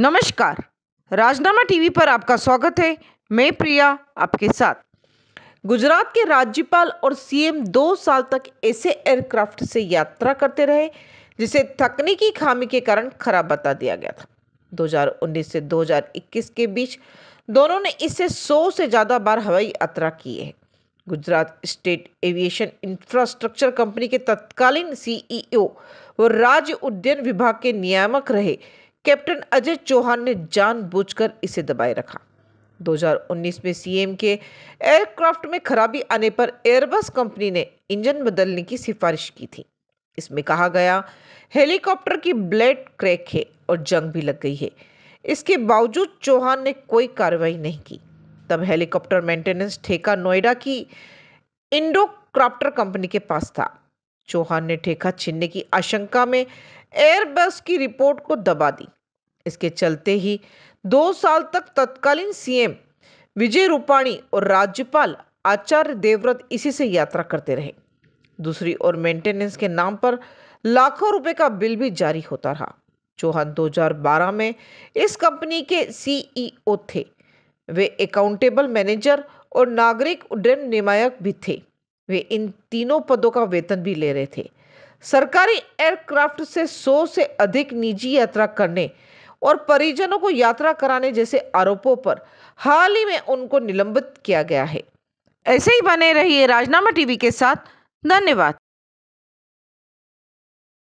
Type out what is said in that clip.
नमस्कार राजनामा टीवी पर आपका स्वागत है मैं प्रिया आपके साथ गुजरात के राज्यपाल और सीएम दो साल तक ऐसे एयरक्राफ्ट से यात्रा करते रहे जिसे तकनीकी खामी के कारण खराब बता दिया गया था 2019 से 2021 के बीच दोनों ने इससे 100 से ज़्यादा बार हवाई यात्रा की है Gujarat state aviation infrastructure company के तत्कालीन सीईओ व राज्य उद्यन विभाग के नियामक रहे कैप्टन अजय चौहान ने जानबूझकर इसे दबाए रखा 2019 में सीएम के एयरक्राफ्ट में खराबी आने पर एयरबस कंपनी ने इंजन बदलने की सिफारिश की थी इसमें कहा गया हेलीकॉप्टर की ब्लेड क्रैक है और जंग भी लग गई है इसके बावजूद चौहान ने कोई कार्रवाई नहीं की तब हेलीकॉप्टर मेंटेनेंस ठेका नोएडा की इंडो क्राफ्टर कंपनी के पास था चौहान ने ठेका छीनने की आशंका में एयरबस की रिपोर्ट को दबा दी इसके चलते ही दो साल तक तत्कालीन सीएम विजय रूपाणी और राज्यपाल आचार्य देवव्रत इसी से यात्रा करते रहे दूसरी ओर मेंटेनेंस के नाम पर लाखों रुपए का बिल भी जारी होता रहा चौहान 2012 में इस कंपनी के सीईओ e थे वे अकाउंटेबल मैनेजर और नागरिक उड्डयन निमायक भी थे वे इन तीनों पदों का वेतन भी ले रहे थे सरकारी एयरक्राफ्ट से 100 से अधिक निजी यात्रा करने और परिजनों को यात्रा कराने जैसे आरोपों पर हाल ही में उनको निलंबित किया गया है ऐसे ही बने रहिए राजनामा टीवी के साथ धन्यवाद